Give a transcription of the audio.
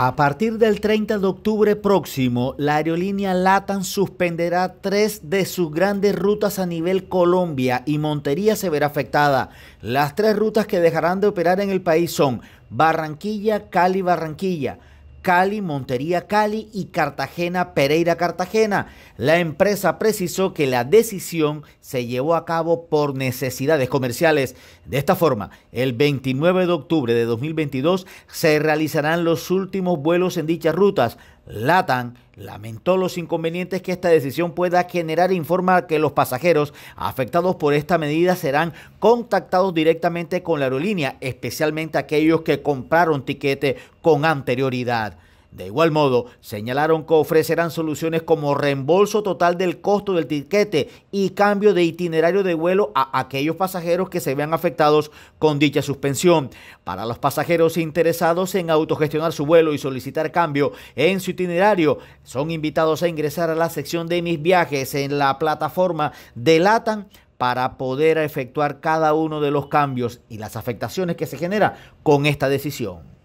A partir del 30 de octubre próximo, la aerolínea LATAM suspenderá tres de sus grandes rutas a nivel Colombia y Montería se verá afectada. Las tres rutas que dejarán de operar en el país son Barranquilla, Cali, Barranquilla. Cali, Montería Cali y Cartagena Pereira Cartagena. La empresa precisó que la decisión se llevó a cabo por necesidades comerciales. De esta forma, el 29 de octubre de 2022 se realizarán los últimos vuelos en dichas rutas. Latan lamentó los inconvenientes que esta decisión pueda generar e informa que los pasajeros afectados por esta medida serán contactados directamente con la aerolínea, especialmente aquellos que compraron tiquete con anterioridad. De igual modo, señalaron que ofrecerán soluciones como reembolso total del costo del tiquete y cambio de itinerario de vuelo a aquellos pasajeros que se vean afectados con dicha suspensión. Para los pasajeros interesados en autogestionar su vuelo y solicitar cambio en su itinerario, son invitados a ingresar a la sección de mis viajes en la plataforma de Latan para poder efectuar cada uno de los cambios y las afectaciones que se genera con esta decisión.